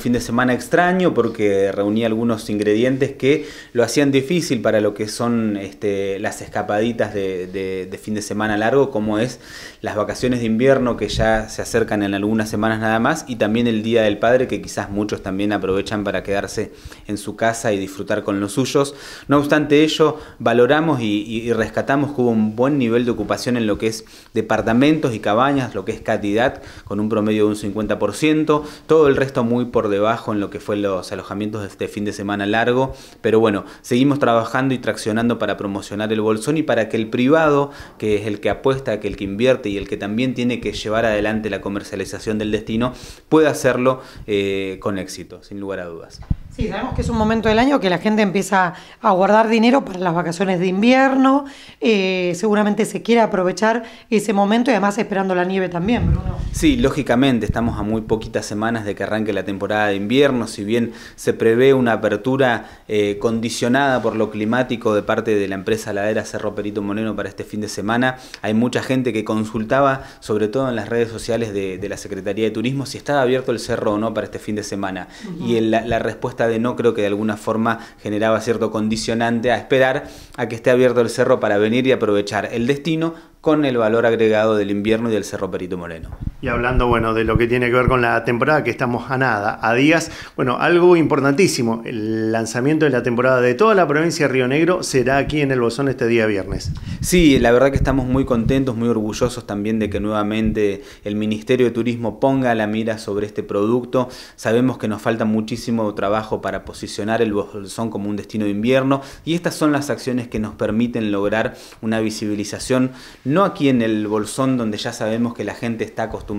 fin de semana extraño porque reunía algunos ingredientes que lo hacían difícil para lo que son este, las escapaditas de, fin de semana largo, como es las vacaciones de invierno que ya se acercan en algunas semanas nada más, y también el Día del Padre que quizás muchos también aprovechan para quedarse en su casa y disfrutar con los suyos. No obstante ello, valoramos y, rescatamos que hubo un buen nivel de ocupación en lo que es departamentos y cabañas, lo que es cantidad, con un promedio de un 50%, todo el resto muy por debajo en lo que fue los alojamientos de este fin de semana largo, pero bueno, seguimos trabajando y traccionando para promocionar el bolsón y para que el privado, que es el que apuesta, que el que invierte y el que también tiene que llevar adelante la comercialización del destino, pueda hacerlo eh, con éxito, sin lugar a dudas. Sí, sabemos que es un momento del año que la gente empieza a guardar dinero para las vacaciones de invierno. Eh, seguramente se quiere aprovechar ese momento y además esperando la nieve también, Bruno. Sí, lógicamente estamos a muy poquitas semanas de que arranque la temporada de invierno, si bien se prevé una apertura eh, condicionada por lo climático de parte de la empresa ladera Cerro Perito Moreno para este fin de semana, hay mucha gente que consultaba, sobre todo en las redes sociales de, la Secretaría de Turismo, si estaba abierto el cerro o no para este fin de semana. Y la, respuesta de no creo que de alguna forma generaba cierto condicionante a esperar a que esté abierto el cerro para venir y aprovechar el destino con el valor agregado del invierno y del Cerro Perito Moreno. Y hablando, bueno, de lo que tiene que ver con la temporada, que estamos a nada, a días, bueno, algo importantísimo, el lanzamiento de la temporada de toda la provincia de Río Negro será aquí en el Bolsón este día viernes. Sí, la verdad que estamos muy contentos, muy orgullosos también de que nuevamente el Ministerio de Turismo ponga la mira sobre este producto. Sabemos que nos falta muchísimo trabajo para posicionar el Bolsón como un destino de invierno y estas son las acciones que nos permiten lograr una visibilización, no aquí en el Bolsón donde ya sabemos que la gente está acostumbrada,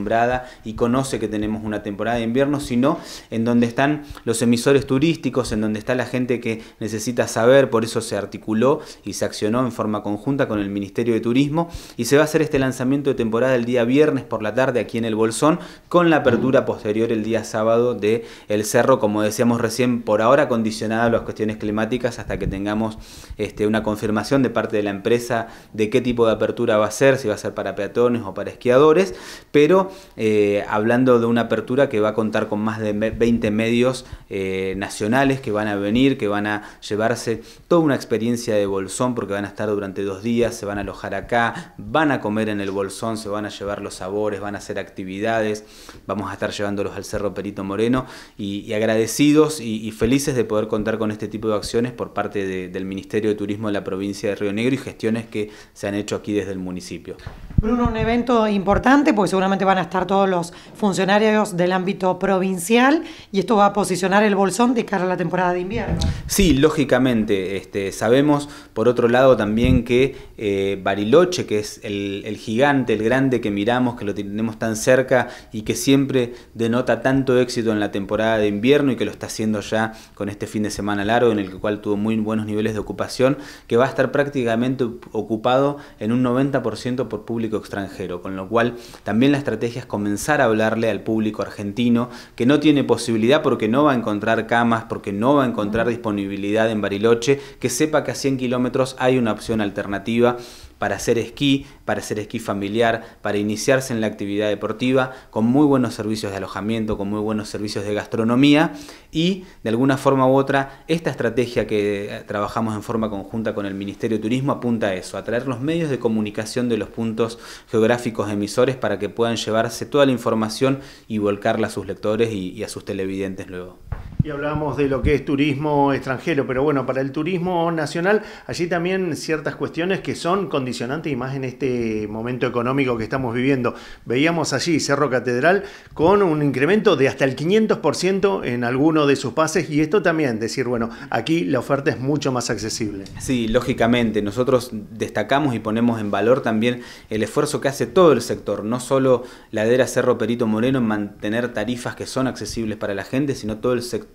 y conoce que tenemos una temporada de invierno, sino en donde están los emisores turísticos, en donde está la gente que necesita saber, por eso se articuló y se accionó en forma conjunta con el Ministerio de Turismo y se va a hacer este lanzamiento de temporada el día viernes por la tarde aquí en el Bolsón con la apertura posterior el día sábado de el cerro, como decíamos recién, por ahora condicionada a las cuestiones climáticas hasta que tengamos este, una confirmación de parte de la empresa de qué tipo de apertura va a ser, si va a ser para peatones o para esquiadores, pero eh, hablando de una apertura que va a contar con más de 20 medios eh, nacionales que van a venir, que van a llevarse toda una experiencia de bolsón, porque van a estar durante dos días, se van a alojar acá, van a comer en el bolsón, se van a llevar los sabores, van a hacer actividades, vamos a estar llevándolos al Cerro Perito Moreno y, agradecidos y, felices de poder contar con este tipo de acciones por parte del Ministerio de Turismo de la provincia de Río Negro y gestiones que se han hecho aquí desde el municipio. Bruno, un evento importante, porque seguramente van a estar todos los funcionarios del ámbito provincial y esto va a posicionar el bolsón de cara a la temporada de invierno. Sí, lógicamente. Este, sabemos, por otro lado, también que eh, Bariloche, que es el, gigante, el grande que miramos, que lo tenemos tan cerca y que siempre denota tanto éxito en la temporada de invierno y que lo está haciendo ya con este fin de semana largo, en el cual tuvo muy buenos niveles de ocupación, que va a estar prácticamente ocupado en un 90% por público extranjero, con lo cual también la estrategia es comenzar a hablarle al público argentino que no tiene posibilidad porque no va a encontrar camas, porque no va a encontrar disponibilidad en Bariloche, que sepa que a 100 kilómetros hay una opción alternativa para hacer esquí, para hacer esquí familiar, para iniciarse en la actividad deportiva, con muy buenos servicios de alojamiento, con muy buenos servicios de gastronomía y de alguna forma u otra esta estrategia que eh, trabajamos en forma conjunta con el Ministerio de Turismo apunta a eso, a traer los medios de comunicación de los puntos geográficos emisores para que puedan llevarse toda la información y volcarla a sus lectores y, y a sus televidentes luego. Y hablábamos de lo que es turismo extranjero, pero bueno, para el turismo nacional, allí también ciertas cuestiones que son condicionantes y más en este momento económico que estamos viviendo. Veíamos allí Cerro Catedral con un incremento de hasta el 500% en alguno de sus pases y esto también, decir, bueno, aquí la oferta es mucho más accesible. Sí, lógicamente, nosotros destacamos y ponemos en valor también el esfuerzo que hace todo el sector, no solo ladera Cerro Perito Moreno en mantener tarifas que son accesibles para la gente, sino todo el sector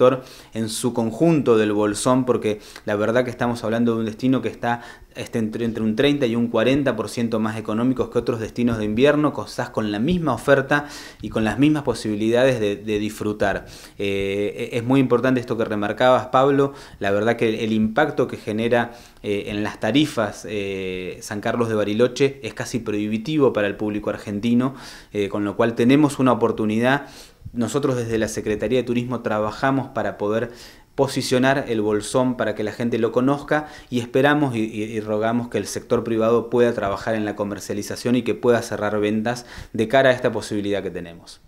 en su conjunto del Bolsón, porque la verdad que estamos hablando de un destino que está este, entre, entre un 30 y un 40% más económicos que otros destinos de invierno, cosas con la misma oferta y con las mismas posibilidades de, disfrutar. Eh, es muy importante esto que remarcabas, Pablo, la verdad que el impacto que genera eh, en las tarifas eh, San Carlos de Bariloche es casi prohibitivo para el público argentino, con lo cual tenemos una oportunidad nosotros desde la Secretaría de Turismo trabajamos para poder posicionar el bolsón para que la gente lo conozca y esperamos y, rogamos que el sector privado pueda trabajar en la comercialización y que pueda cerrar ventas de cara a esta posibilidad que tenemos.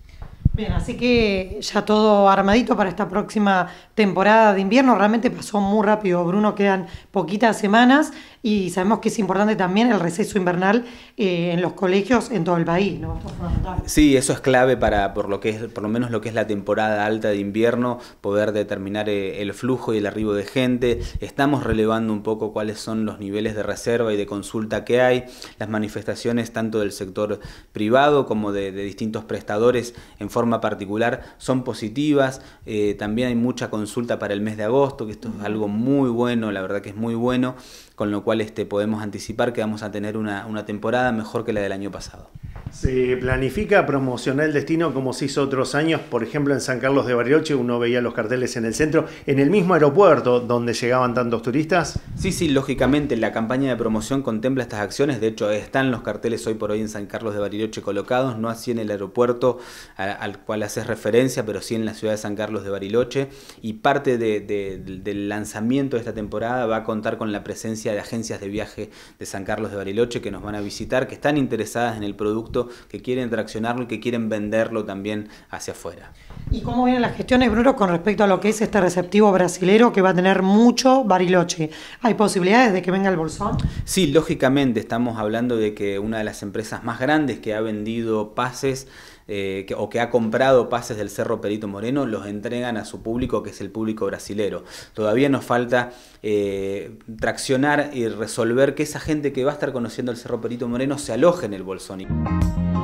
Bien, así que ya todo armadito para esta próxima temporada de invierno. Realmente pasó muy rápido, Bruno, quedan poquitas semanas y sabemos que es importante también el receso invernal eh, en los colegios en todo el país, ¿no? Sí, eso es clave para, por lo que es, por lo menos lo que es la temporada alta de invierno, poder determinar eh, el flujo y el arribo de gente. Estamos relevando un poco cuáles son los niveles de reserva y de consulta que hay, las manifestaciones tanto del sector privado como de, de distintos prestadores en forma particular son positivas. Eh, también hay mucha consulta para el mes de agosto, que esto es algo muy bueno, la verdad que es muy bueno, con lo cual este, podemos anticipar que vamos a tener una temporada mejor que la del año pasado. ¿Se planifica promocionar el destino como se hizo otros años? Por ejemplo, en San Carlos de Bariloche uno veía los carteles en el centro, en el mismo aeropuerto donde llegaban tantos turistas. Sí, sí, lógicamente la campaña de promoción contempla estas acciones. De hecho, están los carteles hoy por hoy en San Carlos de Bariloche colocados, no así en el aeropuerto al cual haces referencia, pero sí en la ciudad de San Carlos de Bariloche. Y parte del lanzamiento de esta temporada va a contar con la presencia de agencias de viaje de San Carlos de Bariloche que nos van a visitar, que están interesadas en el producto que quieren traccionarlo y que quieren venderlo también hacia afuera. ¿Y cómo vienen las gestiones, Bruno, con respecto a lo que es este receptivo brasilero que va a tener mucho Bariloche? ¿Hay posibilidades de que venga el bolsón? Sí, lógicamente estamos hablando de que una de las empresas más grandes que ha vendido pases eh, o que ha comprado pases del Cerro Perito Moreno los entregan a su público, que es el público brasilero. Todavía nos falta eh, traccionar y resolver que esa gente que va a estar conociendo el Cerro Perito Moreno se aloje en el Bolsón.